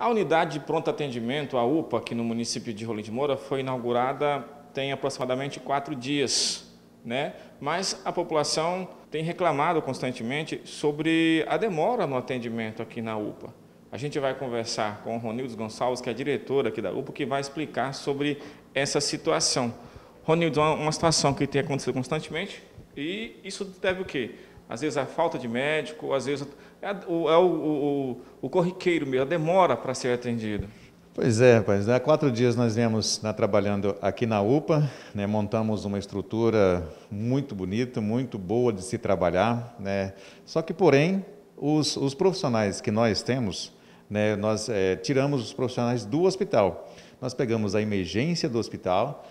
A unidade de pronto atendimento, a UPA, aqui no município de Rolim de Moura, foi inaugurada tem aproximadamente quatro dias, né? Mas a população tem reclamado constantemente sobre a demora no atendimento aqui na UPA. A gente vai conversar com o Ronildes Gonçalves, que é diretor aqui da UPA, que vai explicar sobre essa situação. Ronildes, é uma situação que tem acontecido constantemente e isso deve o quê? às vezes a falta de médico, às vezes é, o, é o, o, o corriqueiro mesmo, a demora para ser atendido. Pois é, rapaz. É. Há quatro dias nós viemos né, trabalhando aqui na UPA, né, montamos uma estrutura muito bonita, muito boa de se trabalhar. Né, só que, porém, os, os profissionais que nós temos, né, nós é, tiramos os profissionais do hospital. Nós pegamos a emergência do hospital,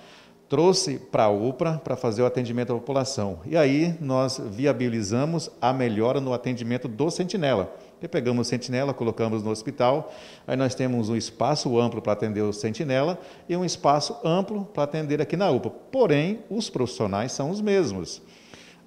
trouxe para a UPA para fazer o atendimento à população. E aí nós viabilizamos a melhora no atendimento do sentinela. E pegamos o sentinela, colocamos no hospital, aí nós temos um espaço amplo para atender o sentinela e um espaço amplo para atender aqui na UPA. Porém, os profissionais são os mesmos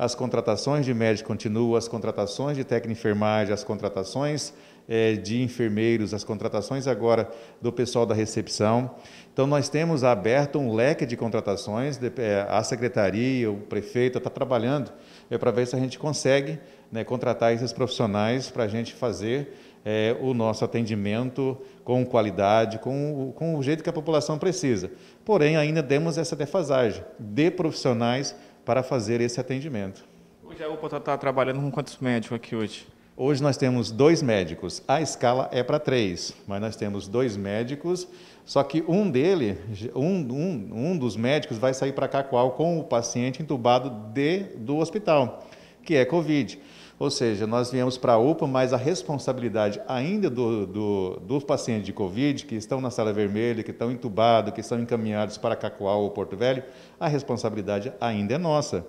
as contratações de médico continuam, as contratações de técnico de enfermagem, as contratações eh, de enfermeiros, as contratações agora do pessoal da recepção. Então, nós temos aberto um leque de contratações, de, eh, a secretaria, o prefeito está trabalhando é, eh, para ver se a gente consegue né, contratar esses profissionais para a gente fazer é, o nosso atendimento com qualidade, com, com o jeito que a população precisa. Porém, ainda temos essa defasagem de profissionais para fazer esse atendimento. Hoje a UPA está tá trabalhando com quantos médicos aqui hoje? Hoje nós temos dois médicos. A escala é para três, mas nós temos dois médicos. Só que um dele, um, um, um dos médicos vai sair para cá qual com o paciente entubado de, do hospital, que é Covid. Ou seja, nós viemos para a UPA, mas a responsabilidade ainda do, do, dos pacientes de Covid, que estão na sala vermelha, que estão entubados, que estão encaminhados para Cacoal ou Porto Velho, a responsabilidade ainda é nossa.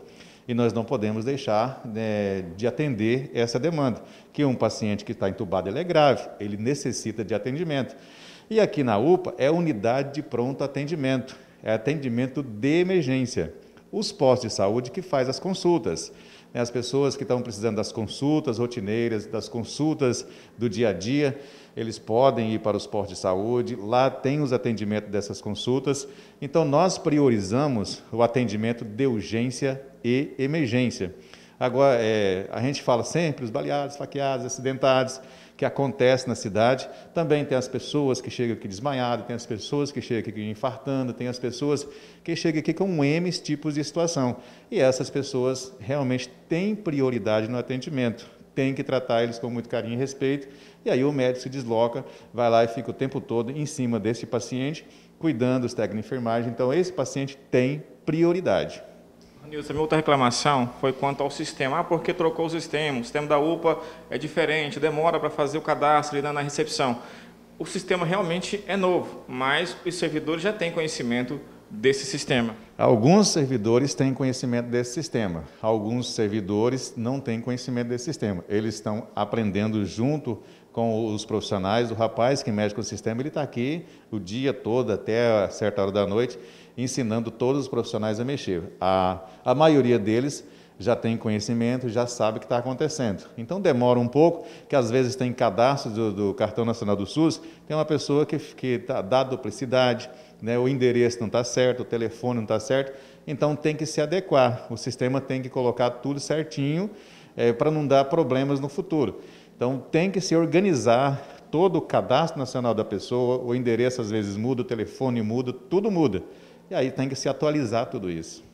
E nós não podemos deixar né, de atender essa demanda, que um paciente que está entubado ele é grave, ele necessita de atendimento. E aqui na UPA é unidade de pronto atendimento, é atendimento de emergência os postos de saúde que faz as consultas. Né? As pessoas que estão precisando das consultas rotineiras, das consultas do dia a dia, eles podem ir para os postos de saúde, lá tem os atendimentos dessas consultas. Então, nós priorizamos o atendimento de urgência e emergência. Agora, é, a gente fala sempre os baleados, faqueados, acidentados que acontece na cidade. Também tem as pessoas que chegam aqui desmaiadas, tem as pessoas que chegam aqui infartando, tem as pessoas que chegam aqui com M tipos de situação. E essas pessoas realmente têm prioridade no atendimento. Tem que tratar eles com muito carinho e respeito. E aí o médico se desloca, vai lá e fica o tempo todo em cima desse paciente, cuidando os técnicos de enfermagem. Então, esse paciente tem prioridade. Nilson, a minha outra reclamação foi quanto ao sistema. Ah, porque trocou o sistema? O sistema da UPA é diferente, demora para fazer o cadastro na recepção. O sistema realmente é novo, mas os servidores já têm conhecimento desse sistema. Alguns servidores têm conhecimento desse sistema, alguns servidores não têm conhecimento desse sistema. Eles estão aprendendo junto com os profissionais, o rapaz que mexe com o sistema, ele está aqui o dia todo, até a certa hora da noite, ensinando todos os profissionais a mexer. A, a maioria deles já tem conhecimento, já sabe o que está acontecendo. Então demora um pouco, que às vezes tem cadastro do, do Cartão Nacional do SUS, tem uma pessoa que, dá duplicidade, né, o endereço não está certo, o telefone não está certo, então tem que se adequar. O sistema tem que colocar tudo certinho é, eh, para não dar problemas no futuro. Então tem que se organizar todo o cadastro nacional da pessoa, o endereço às vezes muda, o telefone muda, tudo muda. E aí tem que se atualizar tudo isso.